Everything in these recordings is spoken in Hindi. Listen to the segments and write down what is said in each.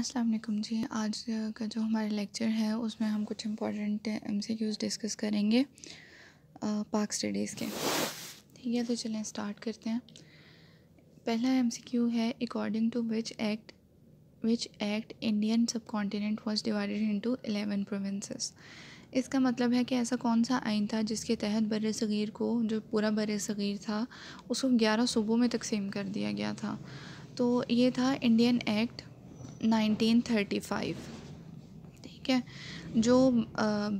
अस्सलाम वालेकुम जी आज का जो हमारा लेक्चर है उसमें हम कुछ important M C Qs discuss करेंगे पाक स्टडीज़ के ठीक है तो चलें स्टार्ट करते हैं पहला एम सी क्यू है according to which act which act Indian subcontinent was divided into eleven provinces इसका मतलब है कि ऐसा कौन सा आइन था जिसके तहत बर सग़ीर को जो पूरा बर सग़ीर था उसको ग्यारह सूबों में तकसीम कर दिया गया था तो ये था इंडियन एक्ट 1935 ठीक है जो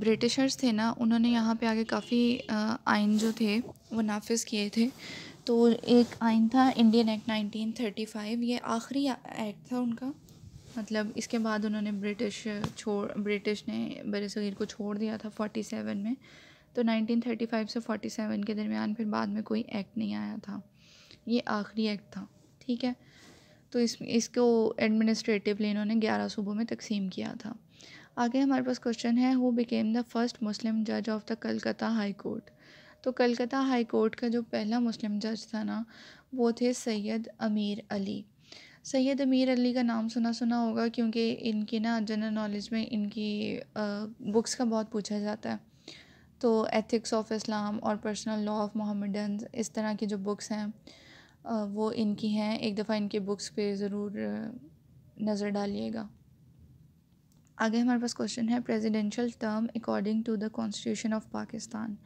ब्रिटिशर्स थे ना उन्होंने यहाँ पे आगे काफ़ी आइन जो थे वो नाफिज किए थे तो एक आइन था इंडियन एक्ट 1935 ये आखिरी एक्ट था उनका मतलब इसके बाद उन्होंने ब्रिटिश छोड़ ब्रिटिश ने बरसीर को छोड़ दिया था 47 में तो 1935 से 47 के दरमियान फिर बाद में कोई एक्ट नहीं आया था ये आखिरी एक्ट था ठीक है तो इस इसको एडमिनिस्ट्रेटिवली इन्होंने ग्यारह सूबों में तकसीम किया था आगे हमारे पास क्वेश्चन है who became the first Muslim जज of the Calcutta high court तो कलकत्ता हाई कोर्ट का जो पहला मुस्लिम जज था ना वो थे सैयद अमीर अली सैयद अमीर अली का नाम सुना सुना होगा क्योंकि इनकी ना जनरल नॉलेज में इनकी बुक्स का बहुत पूछा जाता है तो एथिक्स ऑफ इस्लाम और पर्सनल लॉ ऑफ मोहम्मद इस तरह की जो बुक्स हैं वो इनकी हैं एक दफ़ा इनके बुक्स पे ज़रूर नज़र डालिएगा आगे हमारे पास क्वेश्चन है presidential term according to the constitution of Pakistan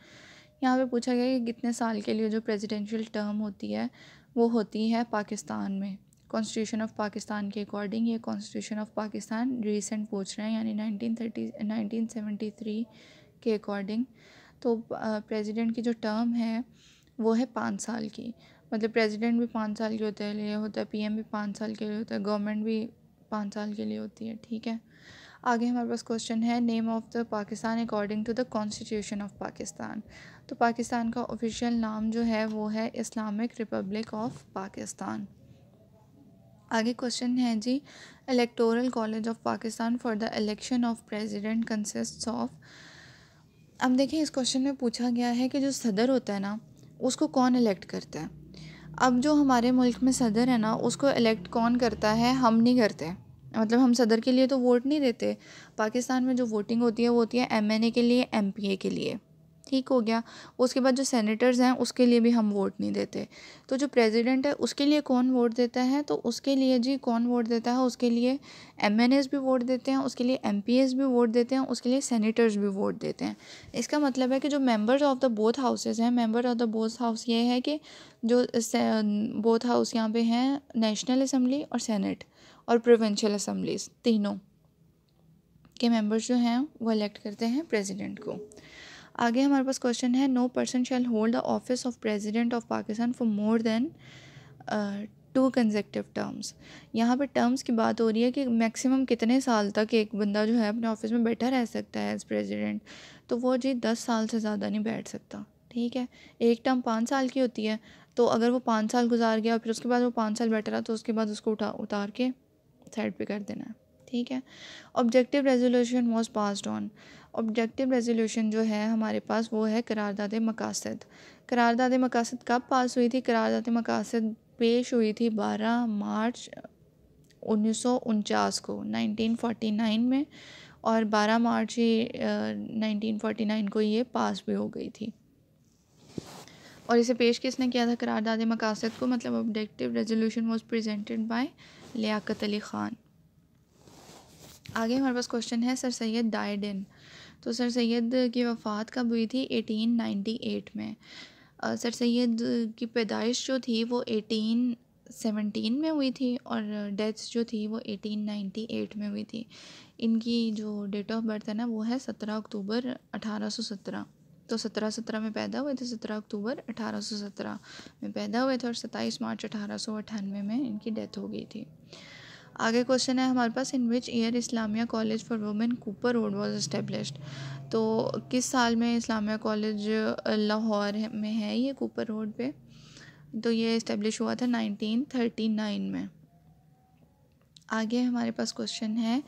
यहाँ पे पूछा गया कि कितने साल के लिए जो प्रेसिडेंशियल टर्म होती है वो होती है पाकिस्तान में कॉन्स्टिट्यूशन ऑफ पाकिस्तान के अकॉर्डिंग ये कॉन्स्टिट्यूशन ऑफ पाकिस्तान रिसेंट पूछ रहे हैं यानी nineteen thirty nineteen seventy three के अकॉर्डिंग तो प्रेसिडेंट की जो टर्म है वो है पाँच साल की मतलब प्रेसिडेंट भी पाँच साल के होते लिए होता है पी एम भी पाँच साल के लिए होता है गवर्नमेंट भी पाँच साल के लिए होती है ठीक है आगे हमारे पास क्वेश्चन है name of the Pakistan according to the constitution of Pakistan तो पाकिस्तान का ऑफिशियल नाम जो है वो है इस्लामिक रिपब्लिक ऑफ पाकिस्तान आगे क्वेश्चन है जी electoral college of Pakistan for the election of president consist of अब देखिए इस क्वेश्चन में पूछा गया है कि जो सदर होता है ना उसको कौन इलेक्ट करता है अब जो हमारे मुल्क में सदर है ना उसको इलेक्ट कौन करता है हम नहीं करते मतलब हम सदर के लिए तो वोट नहीं देते पाकिस्तान में जो वोटिंग होती है वो होती है एमएनए के लिए एमपीए के लिए ठीक हो गया उसके बाद जो सेनेटर्स हैं उसके लिए भी हम वोट नहीं देते तो जो प्रेसिडेंट है उसके लिए कौन वोट देता है तो उसके लिए जी कौन वोट देता है उसके लिए एम भी वोट देते हैं उसके लिए एम भी वोट देते हैं उसके लिए सेनेटर्स भी वोट देते हैं इसका मतलब है कि जो members of the both houses हैं member of the both house ये है कि जो बोथ हाउस यहाँ पे हैं नेशनल असम्बली और सेनेट और प्रोवेंशल असम्बलीज तीनों के मेंबर्स जो हैं वो इलेक्ट करते हैं प्रेसिडेंट को आगे हमारे पास क्वेश्चन है no person shall hold the office of president of Pakistan for more than two consecutive terms यहाँ पे टर्म्स की बात हो रही है कि मैक्सिमम कितने साल तक एक बंदा जो है अपने ऑफिस में बैठा रह सकता है एज प्रेजिडेंट तो वो जी दस साल से ज़्यादा नहीं बैठ सकता ठीक है एक टर्म पाँच साल की होती है तो अगर वो पाँच साल गुजार गया और फिर उसके बाद वो पाँच साल बैठा रहा तो उसके बाद उसको उठा उतार के साइड पे कर देना है ठीक है objective resolution was passed on objective resolution जो है हमारे पास वो है करारदाद मकासद करारदाद मकासद कब पास हुई थी करारदाद मकासद पेश हुई थी 12 मार्च उन्नीस को 1949 में और 12 मार्च ही नाइनटीन को ये पास भी हो गई थी और इसे पेश किसने किया था करारदाद मकासद को मतलब objective resolution was presented by Liaquat Ali Khan आगे हमारे पास क्वेश्चन है सर सैद डायडन तो सर सैद की वफ़ात कब हुई थी 1898 में सर सैद की पैदाइश जो थी वो 1817 में हुई थी और डेथ जो थी वो 1898 में हुई थी इनकी जो डेट ऑफ बर्थ है ना वो है 17 अक्टूबर 1817 तो सत्रह सत्रह में पैदा हुए थे सत्रह अक्टूबर अठारह सौ सत्रह में पैदा हुए थे और सत्ताईस मार्च अठारह सौ अठानवे में इनकी डेथ हो गई थी आगे क्वेश्चन है हमारे पास in which year Islamia college for women Cooper road was established तो किस साल में इस्लामिया कॉलेज लाहौर में है ये कूपर रोड पे तो ये इस्टेब्लिश हुआ था नाइनटीन थर्टी नाइन में आगे हमारे पास क्वेश्चन है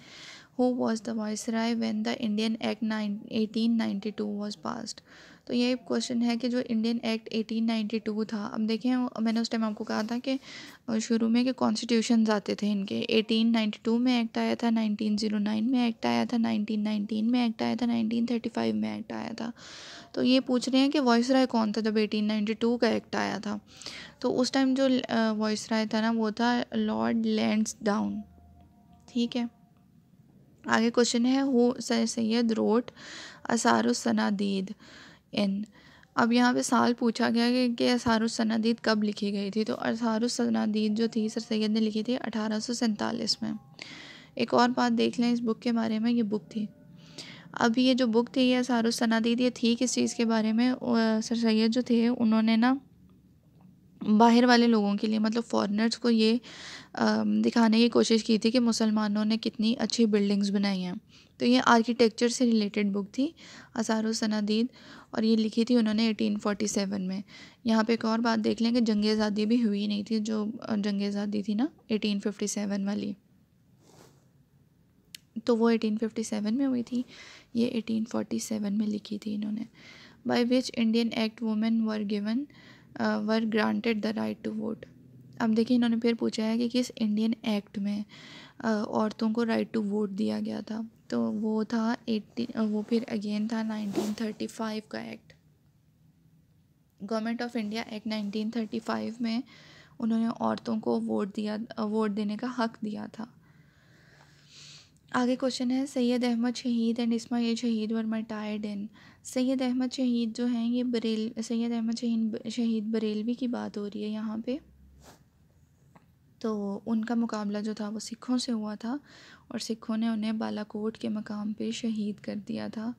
who was the viceroy when the Indian act nine eighteen ninety two was passed तो ये क्वेश्चन है कि जो इंडियन एक्ट 1892 था अब देखें मैंने उस टाइम आपको कहा था कि शुरू में कि कॉन्स्टिट्यूशन आते थे इनके 1892 में एक्ट आया था 1909 में एक्ट आया था 1919 में एक्ट आया था 1935 में एक्ट आया था तो ये पूछ रहे हैं कि वॉइस राय कौन था जब 1892 का एक्ट आया था तो उस टाइम जो वॉइस राय था ना वो था लॉर्ड लैंड्स डाउन ठीक है आगे क्वेश्चन है who Syed wrote Asarussanadid in अब यहाँ पे साल पूछा गया कि, कि असारुसनादीद कब लिखी गई थी तो असारुसनादीद जो थी सर सैयद ने लिखी थी अठारह में एक और बात देख लें इस बुक के बारे में ये बुक थी अब ये जो बुक थी ये असारुसनादीद ये थी किस चीज़ के बारे में सर सैद जो थे उन्होंने ना बाहर वाले लोगों के लिए मतलब फॉरेनर्स को ये दिखाने की कोशिश की थी कि मुसलमानों ने कितनी अच्छी बिल्डिंग्स बनाई हैं तो ये आर्किटेक्चर से रिलेटेड बुक थी असारो सनादीद और ये लिखी थी उन्होंने एटीन फोटी सेवन में यहाँ पे एक और बात देख लें कि जंग आज़ादी भी हुई नहीं थी जो जंग आज़ादी थी ना एटीन फिफ्टी सेवन वाली तो वो एटीन फिफ्टी सेवन में हुई थी ये एटीन सेवन में लिखी थी इन्होंने by which Indian act women were given were granted the right to vote अब देखिए इन्होंने फिर पूछा है कि किस इंडियन एक्ट में uh, औरतों को राइट टू वोट दिया गया था तो वो था एटीन uh, वो फिर अगेन था नाइनटीन थर्टी फाइव का act government of India act nineteen thirty five में उन्होंने औरतों को वोट दिया वोट uh, देने का हक दिया था आगे क्वेश्चन है सैयद अहमद शहीद एंड इसमाइल शहीद वर मटायर्ड इन सैयद अहमद शहीद जो हैं ये बरेल सैयद अहमद शहीद शहीद बरेलवी की बात हो रही है यहाँ पे तो उनका मुकाबला जो था वो सिखों से हुआ था और सिखों ने उन्हें बालाकोट के मकाम पे शहीद कर दिया था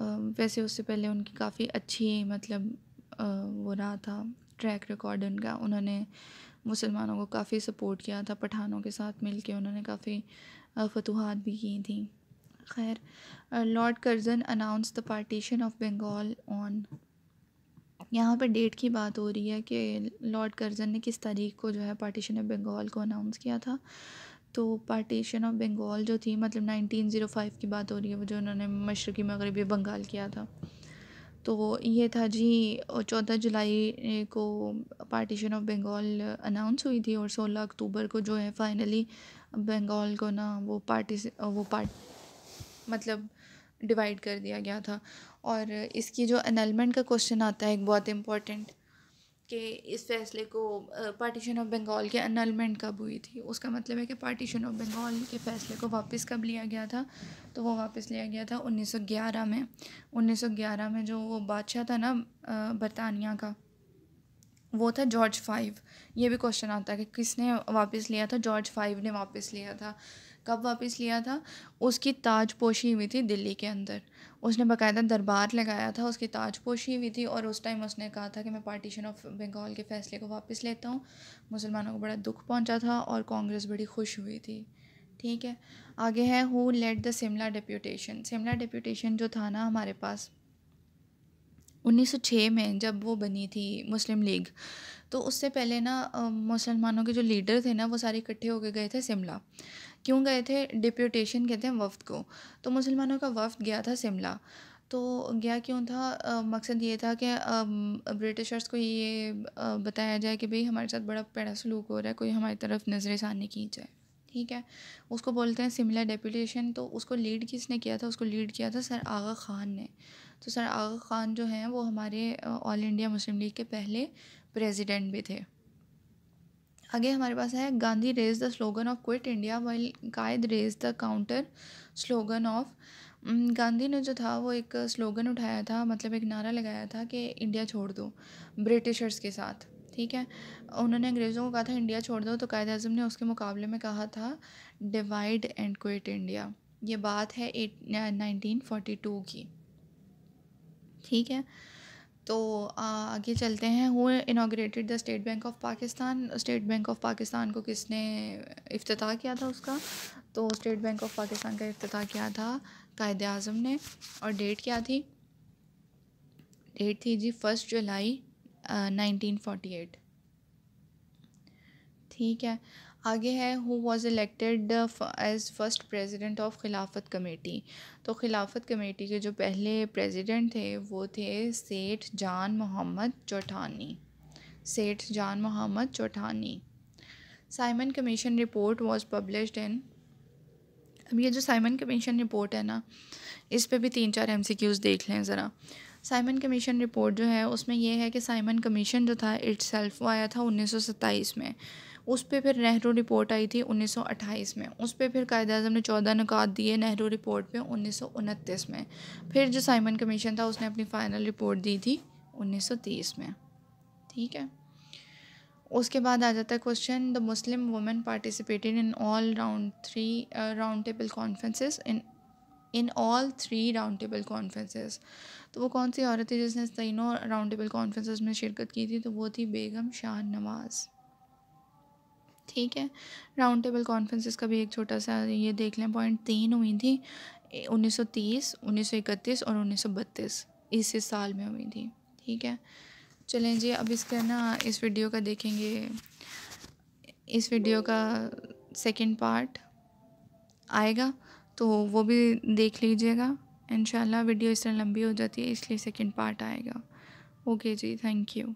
वैसे उससे पहले उनकी काफ़ी अच्छी मतलब वो रहा था ट्रैक रिकॉर्ड उनका उन्होंने मुसलमानों को काफ़ी सपोर्ट किया था पठानों के साथ मिल के उन्होंने काफ़ी फतूहत भी की थी खैर lord Curzon announce the partition of Bengal on यहाँ पर डेट की बात हो रही है कि लॉर्ड कर्जन ने किस तारीख को जो है पार्टीशन ऑफ बंगाल को अनाउंस किया था तो पार्टीशन ऑफ बंगाल जो थी मतलब 1905 की बात हो रही है वो जो उन्होंने मशरक़ी मगरबी बंगाल किया था तो ये था जी चौदह जुलाई को पार्टीशन ऑफ बंगाल अनाउंस हुई थी और सोलह अक्टूबर को जो है फाइनली बंगाल को ना वो पार्टी वो पार्ट मतलब डिवाइड कर दिया गया था और इसकी जो अनलमेंट का क्वेश्चन आता है एक बहुत इम्पॉर्टेंट कि इस फैसले को पार्टीशन ऑफ बंगाल के अनलमेंट कब हुई थी उसका मतलब है कि पार्टीशन ऑफ बंगाल के फैसले को वापस कब लिया गया था तो वो वापस लिया गया था 1911 में 1911 में जो वो बादशाह था ना बरतानिया का वो था जॉर्ज फाइव ये भी क्वेश्चन आता है कि किसने वापस लिया था जॉर्ज फाइव ने वापस लिया था कब वापस लिया था उसकी ताजपोशी हुई थी दिल्ली के अंदर उसने बाकायदा दरबार लगाया था उसकी ताजपोशी हुई थी और उस टाइम उसने कहा था कि मैं पार्टीशन ऑफ बंगाल के फैसले को वापस लेता हूँ मुसलमानों को बड़ा दुख पहुँचा था और कांग्रेस बड़ी खुश हुई थी ठीक है आगे है who led the Shimla deputation Shimla deputation जो था ना हमारे पास 1906 में जब वो बनी थी मुस्लिम लीग तो उससे पहले ना मुसलमानों के जो लीडर थे ना वो सारे इकट्ठे होकर गए थे शिमला क्यों गए थे डिप्यूटेशन कहते हैं वफ्द को तो मुसलमानों का वफ्द गया था शिमला तो गया क्यों था आ, मकसद ये था कि ब्रिटिशर्स को ये आ, बताया जाए कि भाई हमारे साथ बड़ा पैरा सलूक हो रहा है कोई हमारी तरफ नज़र सानी की जाए ठीक है उसको बोलते हैं सिमिलर डेपूटेशन तो उसको लीड किसने किया था उसको लीड किया था सर आगा खान ने तो सर आगा ख़ान जो हैं वो हमारे ऑल इंडिया मुस्लिम लीग के पहले प्रेसिडेंट भी थे आगे हमारे पास है Gandhi raise the slogan of quit India while Quaid raise the counter slogan of Gandhi ने जो था वो एक स्लोगन उठाया था मतलब एक नारा लगाया था कि इंडिया छोड़ दो ब्रिटिशर्स के साथ ठीक है उन्होंने अंग्रेज़ों को कहा था इंडिया छोड़ दो तो कायद अजम ने उसके मुकाबले में कहा था डिवाइड एंड क्विट इंडिया ये बात है एट नाइनटीन फोर्टी टू की ठीक है तो आगे चलते हैं who inaugurated the State Bank of Pakistan State Bank of Pakistan को किसने अफ्ताह किया था उसका तो स्टेट बैंक ऑफ पाकिस्तान का अफ्ताह किया था कायद अजम ने और डेट क्या थी डेट थी जी first July nineteen forty eight ठीक है आगे है who was elected as first president of Khilafat committee तो खिलाफत कमेटी के जो पहले प्रेजिडेंट थे वो थे सेठ Jan Mohammad Chotani Seth Jan Mohammad Chotani Simon commission report was publish in अब ये जो साइमन कमीशन रिपोर्ट है ना इस पर भी तीन चार एम देख लें ज़रा साइमन कमीशन रिपोर्ट जो है उसमें यह है कि साइमन कमीशन जो था इट्स सेल्फ वो आया था उन्नीस में उस पर फिर नेहरू रिपोर्ट आई थी 1928 में उस पर फिर कायद अजम ने चौदह नकात दिए नेहरू रिपोर्ट पे उन्नीस में फिर जो साइमन कमीशन था उसने अपनी फ़ाइनल रिपोर्ट दी थी 1930 में ठीक है उसके बाद आ जाता है question the Muslim women participated in all round three round table conferences in in all three round table conferences तो वो कौन सी औरत थी जिसने तीनों राउंड टेबल कॉन्फ्रेंसेस में शिरकत की थी तो वो थी बेगम शाह नवाज़ ठीक है राउंड टेबल कॉन्फ्रेंसिस का भी एक छोटा सा ये देख लें पॉइंट तीन हुई थी 1930, 1931 और 1932 इस साल में हुई थी ठीक है चलें जी अब इसका ना इस वीडियो का देखेंगे इस वीडियो का सेकंड पार्ट आएगा तो वो भी देख लीजिएगा इन वीडियो इस तरह लंबी हो जाती है इसलिए सेकंड पार्ट आएगा ओके जी थैंक यू